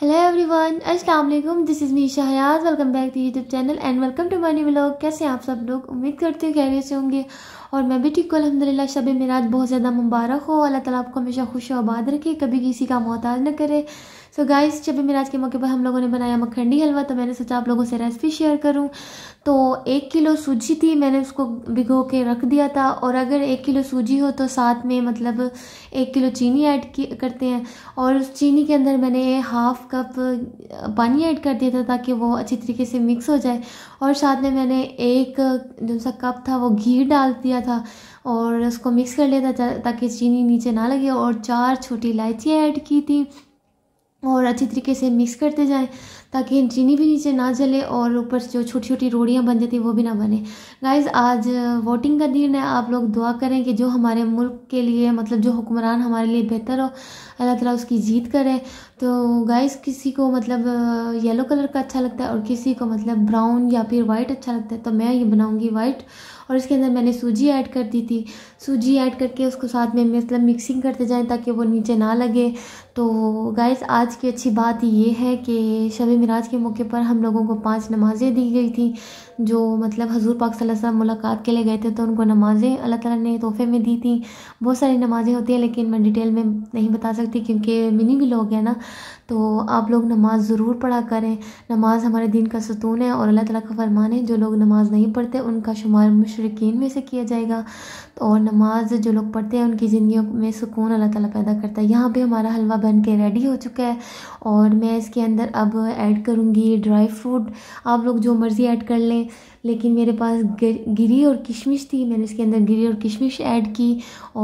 hello everyone अस्सलाम वालेकुम this is Misha Hayaz welcome back to YouTube channel and welcome to money vlog कैसे आप सब लोग उम्मीद करते हो कैरियर से होंगे और मैं भी ठीक हूँ अलहमदिल्ला शब मेराज बहुत ज़्यादा मुबारक हो अल्लाह ताला आपको हमेशा खुश आबाद रखे कभी किसी का मोहताज न करे सो so गाइस जब भी मिराज के मौके पर हम लोगों ने बनाया मखंडी हलवा तो मैंने सोचा आप लोगों से रेसिपी शेयर करूं तो एक किलो सूजी थी मैंने उसको भिगो के रख दिया था और अगर एक किलो सूजी हो तो साथ में मतलब एक किलो चीनी ऐड करते हैं और उस चीनी के अंदर मैंने हाफ कप पानी ऐड कर दिया था ताकि वो अच्छी तरीके से मिक्स हो जाए और साथ में मैंने एक जो सा कप था वो घी डाल दिया था और उसको मिक्स कर लिया था ताकि चीनी नीचे ना लगे और चार छोटी इलायची ऐड की थी और अच्छी तरीके से मिक्स करते जाएं ताकि चीनी भी नीचे ना जले और ऊपर जो छोटी छोटी रोड़ियाँ बन जाती वो भी ना बने गाइज आज वोटिंग का दिन है आप लोग दुआ करें कि जो हमारे मुल्क के लिए मतलब जो हुक्मरान हमारे लिए बेहतर हो अल्लाह ताला उसकी जीत करें तो गाइज किसी को मतलब येलो कलर का अच्छा लगता है और किसी को मतलब ब्राउन या फिर वाइट अच्छा लगता है तो मैं ये बनाऊँगी वाइट और इसके अंदर मैंने सूजी ऐड कर दी थी सूजी ऐड करके उसको साथ में मतलब मिक्सिंग करते जाएँ ताकि वो नीचे ना लगे तो गाइज आज आज की अच्छी बात ये है कि शब मराज के मौके पर हम लोगों को पांच नमाज़ें दी गई थी जो मतलब हजूर पाक वसल्लम मुलाकात के लिए गए थे तो उनको नमाज़ें अल्लाह ताला ने तोहफे में दी थी बहुत सारी नमाज़ें होती हैं लेकिन मैं डिटेल में नहीं बता सकती क्योंकि मिनी भी लोग हैं ना तो आप लोग नमाज़ ज़रूर पढ़ा करें नमाज़ हमारे दिन का सतून है और अल्लाह तला का फरमान है जो लोग नमाज़ नहीं पढ़ते उनका शुमार मुशरकिन में से किया जाएगा तो और नमाज जो लोग पढ़ते हैं उनकी ज़िंदगी में सुकून अल्लाह ताला पैदा करता है यहाँ पे हमारा हलवा बन के रेडी हो चुका है और मैं इसके अंदर अब ऐड करूँगी ड्राई फ्रूट आप लोग जो मर्ज़ी ऐड कर लें लेकिन मेरे पास गिरी और किशमिश थी मैंने इसके अंदर गिरी और किशमिश ऐड की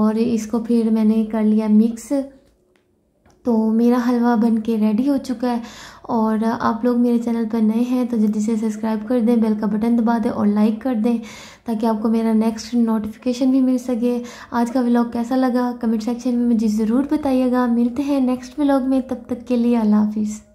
और इसको फिर मैंने कर लिया मिक्स तो मेरा हलवा बन के रेडी हो चुका है और आप लोग मेरे चैनल पर नए हैं तो जल्दी से सब्सक्राइब कर दें बेल का बटन दबा दें और लाइक कर दें ताकि आपको मेरा नेक्स्ट नोटिफिकेशन भी मिल सके आज का व्लॉग कैसा लगा कमेंट सेक्शन में मुझे ज़रूर बताइएगा मिलते हैं नेक्स्ट व्लॉग में तब तक के लिए अल्लाह हाफिज़